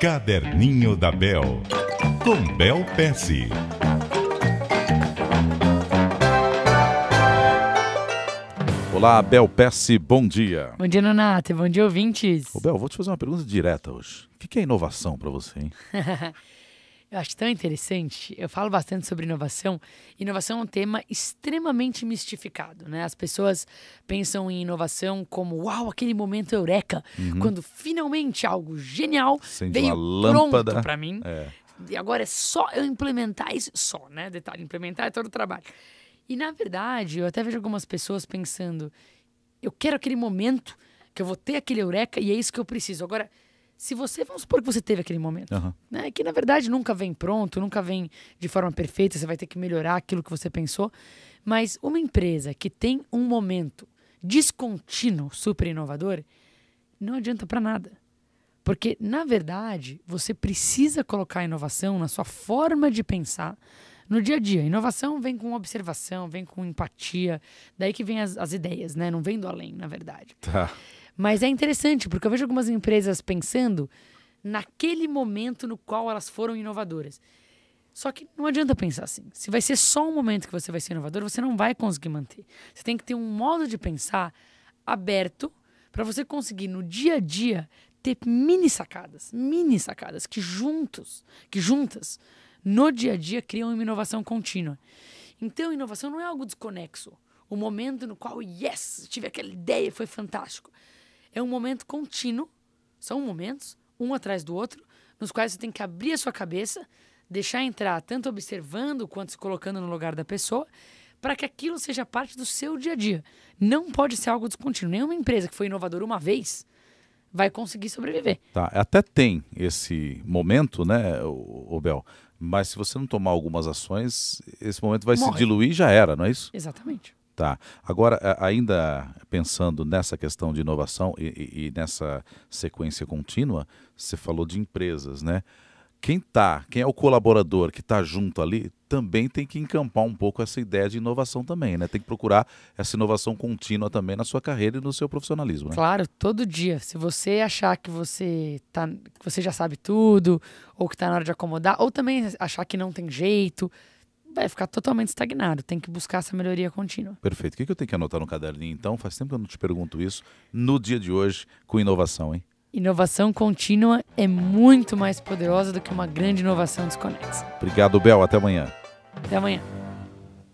Caderninho da Bel, com Bel Pesce. Olá, Bel Pesce, bom dia. Bom dia, Nonato, bom dia, ouvintes. Ô, Bel, vou te fazer uma pergunta direta hoje. O que é inovação para você, hein? Eu acho tão interessante. Eu falo bastante sobre inovação. Inovação é um tema extremamente mistificado, né? As pessoas pensam em inovação como, uau, aquele momento eureka, uhum. quando finalmente algo genial Sente veio pronto para mim. É. E agora é só eu implementar isso, só, né? Detalhe, implementar é todo o trabalho. E na verdade, eu até vejo algumas pessoas pensando, eu quero aquele momento que eu vou ter aquele eureka e é isso que eu preciso. Agora, se você, vamos supor que você teve aquele momento, uhum. né? Que na verdade nunca vem pronto, nunca vem de forma perfeita, você vai ter que melhorar aquilo que você pensou. Mas uma empresa que tem um momento descontínuo, super inovador, não adianta para nada. Porque, na verdade, você precisa colocar a inovação na sua forma de pensar no dia a dia. Inovação vem com observação, vem com empatia, daí que vem as, as ideias, né? Não vem do além, na verdade. Tá. Mas é interessante, porque eu vejo algumas empresas pensando naquele momento no qual elas foram inovadoras. Só que não adianta pensar assim. Se vai ser só um momento que você vai ser inovador, você não vai conseguir manter. Você tem que ter um modo de pensar aberto para você conseguir no dia a dia ter mini sacadas, mini sacadas que juntos, que juntas, no dia a dia criam uma inovação contínua. Então, inovação não é algo desconexo. O momento no qual, yes, tive aquela ideia, foi fantástico é um momento contínuo, são momentos, um atrás do outro, nos quais você tem que abrir a sua cabeça, deixar entrar, tanto observando quanto se colocando no lugar da pessoa, para que aquilo seja parte do seu dia a dia. Não pode ser algo descontínuo. Nenhuma empresa que foi inovadora uma vez vai conseguir sobreviver. Tá, até tem esse momento, né, o Bel? Mas se você não tomar algumas ações, esse momento vai Morre. se diluir e já era, não é isso? Exatamente. Tá. Agora, ainda pensando nessa questão de inovação e, e, e nessa sequência contínua, você falou de empresas, né? Quem tá, quem é o colaborador que está junto ali, também tem que encampar um pouco essa ideia de inovação também, né? Tem que procurar essa inovação contínua também na sua carreira e no seu profissionalismo. Né? Claro, todo dia. Se você achar que você tá, que você já sabe tudo, ou que está na hora de acomodar, ou também achar que não tem jeito, vai ficar totalmente estagnado. Tem que buscar essa melhoria contínua. Perfeito. O que eu tenho que anotar no caderninho, então? Faz tempo que eu não te pergunto isso. No dia de hoje, com inovação, hein? Inovação contínua é muito mais poderosa do que uma grande inovação desconexa. Obrigado, Bel. Até amanhã. Até amanhã.